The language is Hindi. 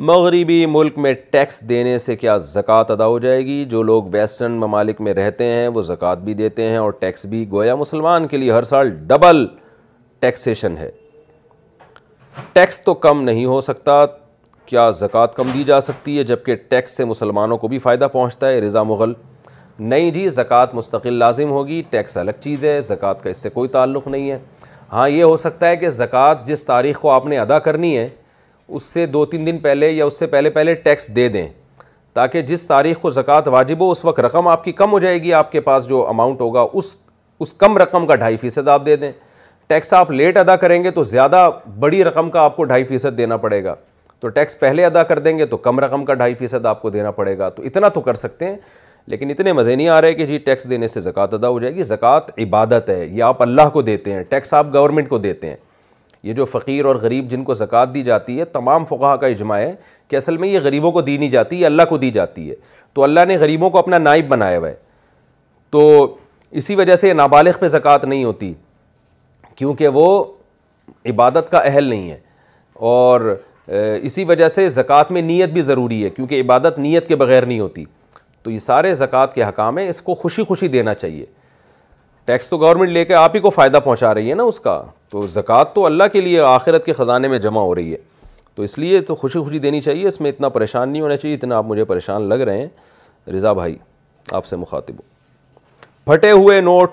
मगरबी मुल्क में टैक्स देने से क्या ज़क़़त अदा हो जाएगी जो लोग वेस्टर्न ममालिक में रहते हैं वो ज़क़़त भी देते हैं और टैक्स भी गोया मुसलमान के लिए हर साल डबल टैक्सेशन है टैक्स तो कम नहीं हो सकता क्या ज़क़़त कम दी जा सकती है जबकि टैक्स से मुसलमानों को भी फ़ायदा पहुँचता है रज़ा मुग़ल नहीं जी ज़क़़त मुस्तकिल लाजिम होगी टैक्स अलग चीज़ है ज़क़़त का इससे कोई ताल्लुक़ नहीं है हाँ ये हो सकता है कि ज़क़़त जिस तारीख़ को आपने अदा करनी है उससे दो तीन दिन पहले या उससे पहले पहले टैक्स दे दें ताकि जिस तारीख को ज़क़़त वाजिब हो उस वक्त रकम आपकी कम हो जाएगी आपके पास जो अमाउंट होगा उस उस कम रकम का ढाई फ़ीसद आप दे दें टैक्स आप लेट अदा करेंगे तो ज़्यादा बड़ी रकम का आपको ढाई फ़ीसद देना पड़ेगा तो टैक्स पहले अदा कर देंगे तो कम रकम का ढाई फ़ीसद आपको देना पड़ेगा तो इतना तो कर सकते हैं लेकिन इतने मज़े नहीं आ रहे कि जी टैक्स देने से ज़क़़त अदा हो जाएगी ज़क़़त इबादत है ये आप अल्लाह को देते हैं टैक्स आप गवर्नमेंट को देते हैं ये जो फ़कीर और गरीब जिनको ज़क़़त दी जाती है तमाम फ़ुका का इजमा है कि असल में ये गरीबों को दी नहीं जाती ये अल्लाह को दी जाती है तो अल्लाह ने गरीबों को अपना नाइब बनाया हुआ है तो इसी वजह से नाबालिग पे ज़क़़त नहीं होती क्योंकि वो इबादत का अहल नहीं है और इसी वजह से ज़क़़त में नीयत भी ज़रूरी है क्योंकि इबादत नीयत के बग़ैर नहीं होती तो ये सारे ज़क़़त के हकाम हैं इसको खुशी खुशी देना चाहिए टैक्स तो गवर्नमेंट लेके आप ही को फ़ायदा पहुंचा रही है ना उसका तो ज़क़़त तो अल्लाह के लिए आखिरत के ख़ज़ाने में जमा हो रही है तो इसलिए तो खुशी खुशी देनी चाहिए इसमें इतना परेशान नहीं होना चाहिए इतना आप मुझे परेशान लग रहे हैं रिज़ा भाई आपसे मुखातिब फटे हुए नोट